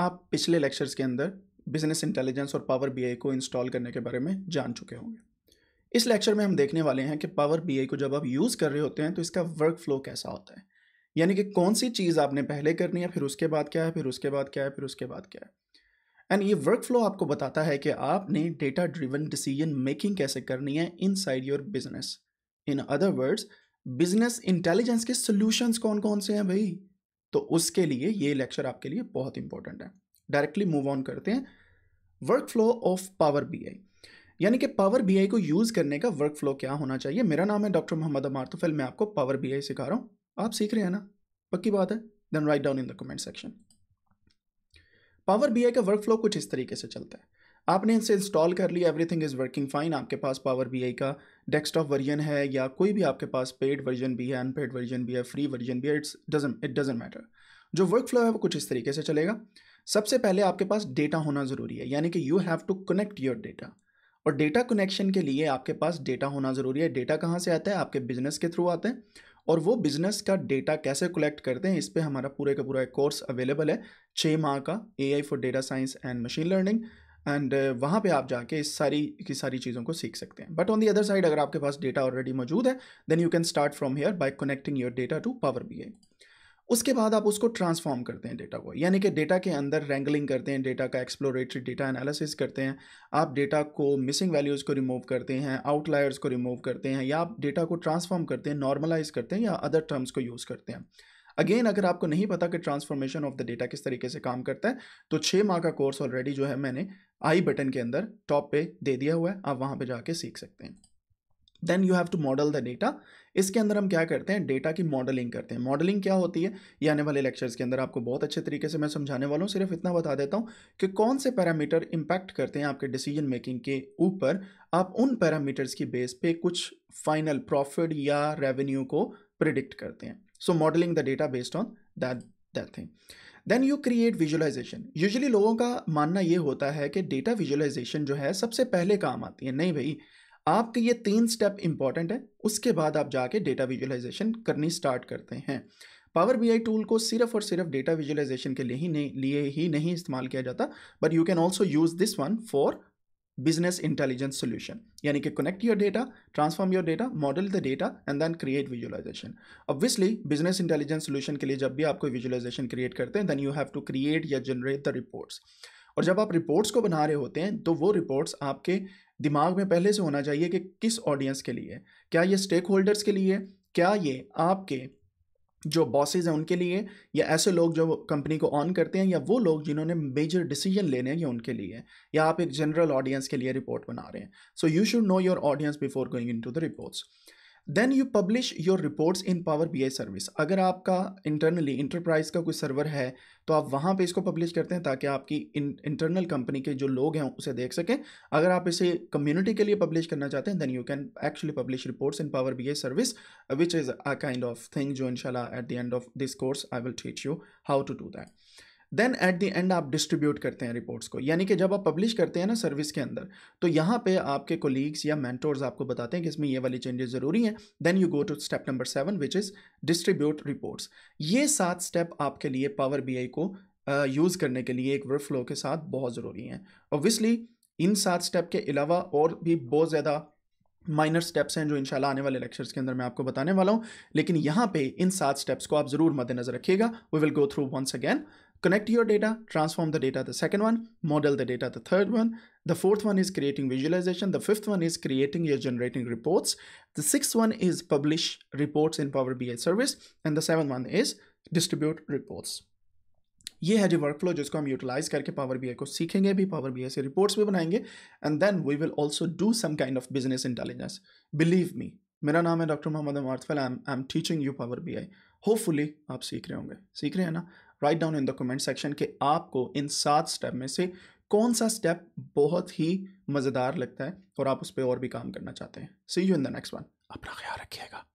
आप पिछले लेक्चर्स के अंदर बिजनेस इंटेलिजेंस और पावर बी को इंस्टॉल करने के बारे में जान चुके होंगे इस लेक्चर में हम देखने वाले हैं कि पावर बी को जब आप यूज़ कर रहे होते हैं तो इसका वर्क फ्लो कैसा होता है यानी कि कौन सी चीज़ आपने पहले करनी है फिर उसके बाद क्या है फिर उसके बाद क्या है फिर उसके बाद क्या है एंड ये वर्क फ्लो आपको बताता है कि आपने डेटा ड्रिवन डिसीजन मेकिंग कैसे करनी है inside your business in other words business intelligence के सोल्यूशंस कौन कौन से हैं भाई तो उसके लिए ये लेक्चर आपके लिए बहुत इंपॉर्टेंट है डायरेक्टली मूव ऑन करते हैं workflow of Power B I यानी कि पावर बी आई को यूज़ करने का वर्क फ्लो क्या होना चाहिए मेरा नाम है डॉक्टर मोहम्मद अमार तो फिर मैं आपको पावर बी आई सिखा रहा हूँ आप सीख रहे हैं ना पक्की बात है then write down in the comment section Power B I का वर्क फ्लो कुछ इस तरीके से चलता है आपने इसे इंस्टॉल कर लिया एवरीथिंग इज़ वर्किंग फाइन आपके पास पावर बी आई का डेस्कटॉप वर्जन है या कोई भी आपके पास पेड वर्जन भी है अनपेड वर्जन भी है फ्री वर्जन भी है it's doesn't it doesn't matter जो वर्क फ्लो है वो कुछ इस तरीके से चलेगा सबसे पहले आपके पास डेटा होना ज़रूरी है यानी कि you have to connect your data और डेटा कनेक्शन के लिए आपके पास डेटा होना ज़रूरी है डेटा कहाँ से आता है आपके बिजनेस के थ्रू आते हैं और वो बिज़नेस का डेटा कैसे कलेक्ट करते हैं इस पर हमारा पूरे का पूरा एक कोर्स अवेलेबल है छः माह का A I for data science and machine learning and uh, वहाँ पे आप जाके इस सारी की सारी चीज़ों को सीख सकते हैं but on the other side अगर आपके पास डेटा ऑलरेडी मौजूद है then you can start from here by connecting your data to Power B I उसके बाद आप उसको ट्रांसफॉर्म करते हैं डेटा को यानी कि डेटा के अंदर रैंगलिंग करते हैं डेटा का एक्सप्लोरेटरी डेटा एनालिसिस करते हैं आप डेटा को मिसिंग वैल्यूज़ को रिमूव करते हैं आउटलायर्स को रिमूव करते हैं या आप डेटा को ट्रांसफॉर्म करते हैं नॉर्मलाइज करते हैं या अदर टर्म्स को यूज़ करते हैं अगेन अगर आपको नहीं पता कि ट्रांसफॉर्मेशन ऑफ द डेटा किस तरीके से काम करता है तो छः माह का कोर्स ऑलरेडी जो है मैंने आई बटन के अंदर टॉप पे दे दिया हुआ है आप वहाँ पे जाके सीख सकते हैं then you have to model the data इसके अंदर हम क्या करते हैं डेटा की मॉडलिंग करते हैं मॉडलिंग क्या होती है ये आने वाले लेक्चर्स के अंदर आपको बहुत अच्छे तरीके से मैं समझाने वाला हूँ सिर्फ इतना बता देता हूँ कि कौन से पैरामीटर इम्पैक्ट करते हैं आपके डिसीजन मेकिंग के ऊपर आप उन पैरामीटर्स की बेस पे कुछ फाइनल प्रॉफिट या रेवेन्यू को प्रिडिक्ट करते हैं so modelling the data based on that that thing then you create visualisation usually लोगों का मानना ये होता है कि डेटा विजुअलाइजेशन जो है सबसे पहले काम आती है नहीं भाई आपके ये तीन स्टेप इंपॉर्टेंट है उसके बाद आप जाके डेटा विजुअलाइजेशन करनी स्टार्ट करते हैं पावर बी आई टूल को सिर्फ और सिर्फ डेटा विजुअलाइजेशन के लिए ही नहीं लिए ही नहीं इस्तेमाल किया जाता but you can also use this one for business intelligence solution yani ki connect your data transform your data model the data and then create visualization obviously business intelligence solution के लिए जब भी आप कोई visualization create करते हैं then you have to create या generate the reports और जब आप रिपोर्ट्स को बना रहे होते हैं तो वो रिपोर्ट्स आपके दिमाग में पहले से होना चाहिए कि किस ऑडियंस के लिए क्या ये स्टेक होल्डर्स के लिए क्या ये आपके जो बॉसेज हैं उनके लिए या ऐसे लोग जो कंपनी को ऑन करते हैं या वो लोग जिन्होंने मेजर डिसीजन लेने हैं ये उनके लिए या आप एक जनरल ऑडियंस के लिए रिपोर्ट बना रहे हैं so you should know your audience before going into the reports then you publish your reports in Power B I service अगर आपका इंटरनली इंटरप्राइज का कोई सर्वर है तो आप वहाँ पे इसको पब्लिश करते हैं ताकि आपकी इंटरनल कंपनी के जो लोग हैं उसे देख सकें अगर आप इसे कम्युनिटी के लिए पब्लिश करना चाहते हैं then you can actually publish reports in Power B I service which is a kind of thing जो इनशाला at the end of this course I will teach you how to do that then at the end आप distribute करते हैं reports को यानी कि जब आप पब्लिश करते हैं ना सर्विस के अंदर तो यहाँ पे आपके कोलीग्स या मैंटोर्स आपको बताते हैं कि इसमें ये वाली चेंजेस ज़रूरी हैं then you go to step number seven which is distribute reports ये सात स्टेप आपके लिए पावर बी को यूज़ uh, करने के लिए एक वर्क फ्लो के साथ बहुत ज़रूरी हैं ओबियसली इन सात स्टेप के अलावा और भी बहुत ज़्यादा माइनर स्टेप्स हैं जो इंशाल्लाह आने वाले लेक्चर्स के अंदर मैं आपको बताने वाला हूँ लेकिन यहाँ पे इन सात स्टेप्स को आप ज़रूर मद्देनजर रखिएगा we will go through once again connect your data, transform the data, the second one, model the data, the third one. The fourth one is creating visualization. The fifth one is creating your generating reports. The sixth one is publish reports in Power BI service. And the seventh one is distribute reports. ये है जी workflow जिसको हम utilise करके power B को सीखेंगे भी power B से reports भी बनाएंगे and then we will also do some kind of business intelligence believe me मेरा नाम है doctor Mohammad Amarth I am teaching you Power B I hopefully आप सीख रहे होंगे सीख रहे हैं ना write down in the comment section कि आपको इन सात स्टेप में से कौन सा स्टेप बहुत ही मज़ेदार लगता है और आप उस पर और भी काम करना चाहते हैं see you in the next one अपना ख्याल रखिएगा